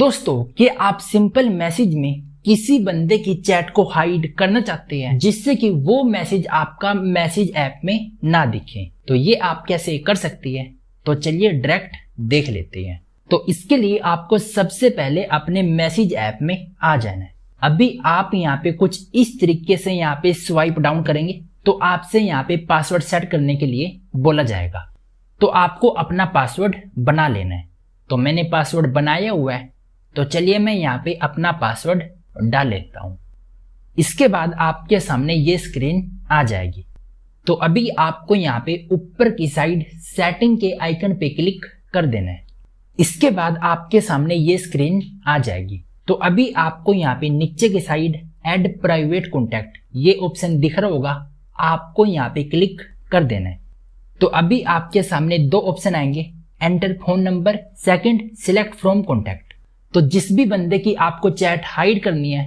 दोस्तों कि आप सिंपल मैसेज में किसी बंदे की चैट को हाइड करना चाहते हैं जिससे कि वो मैसेज आपका मैसेज ऐप में ना दिखे तो ये आप कैसे कर सकती है तो चलिए डायरेक्ट देख लेते हैं तो इसके लिए आपको सबसे पहले अपने मैसेज ऐप में आ जाना है अभी आप यहाँ पे कुछ इस तरीके से यहाँ पे स्वाइप डाउन करेंगे तो आपसे यहाँ पे पासवर्ड सेट करने के लिए बोला जाएगा तो आपको अपना पासवर्ड बना लेना है तो मैंने पासवर्ड बनाया हुआ है तो चलिए मैं यहाँ पे अपना पासवर्ड डाल लेता हूँ इसके बाद आपके सामने ये स्क्रीन आ जाएगी तो अभी आपको यहाँ पे ऊपर की साइड सेटिंग के आइकन पे क्लिक कर देना है इसके बाद आपके सामने ये स्क्रीन आ जाएगी तो अभी आपको यहाँ पे नीचे की साइड एड प्राइवेट कॉन्टेक्ट ये ऑप्शन दिख रहा होगा आपको यहाँ पे क्लिक कर देना है तो अभी आपके सामने दो ऑप्शन आएंगे enter phone number second select from contact तो जिस भी बंदे की आपको चैट हाइड करनी है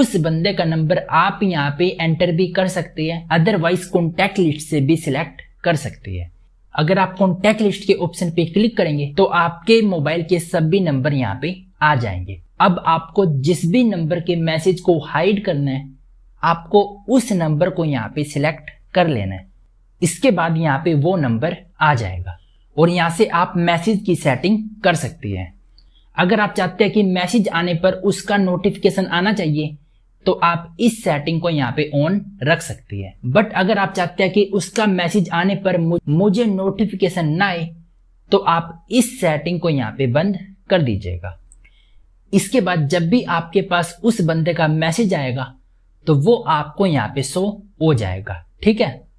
उस बंदे का नंबर आप यहाँ पे एंटर भी कर सकते हैं अदरवाइज कॉन्टैक्ट लिस्ट से भी सिलेक्ट कर सकते हैं अगर आप कॉन्टैक्ट लिस्ट के ऑप्शन पे क्लिक करेंगे तो आपके मोबाइल के सभी नंबर यहाँ पे आ जाएंगे अब आपको जिस भी नंबर के मैसेज को हाइड करना है आपको उस नंबर को यहाँ पे सिलेक्ट कर लेना है इसके बाद यहाँ पे वो नंबर आ जाएगा और यहाँ से आप मैसेज की सेटिंग कर सकती हैं अगर आप चाहते हैं कि मैसेज आने पर उसका नोटिफिकेशन आना चाहिए तो आप इस सेटिंग को यहाँ पे ऑन रख सकती है बट अगर आप चाहते हैं कि उसका मैसेज आने पर मुझे नोटिफिकेशन ना आए तो आप इस सेटिंग को यहाँ पे बंद कर दीजिएगा इसके बाद जब भी आपके पास उस बंदे का मैसेज आएगा तो वो आपको यहाँ पे शो हो जाएगा ठीक है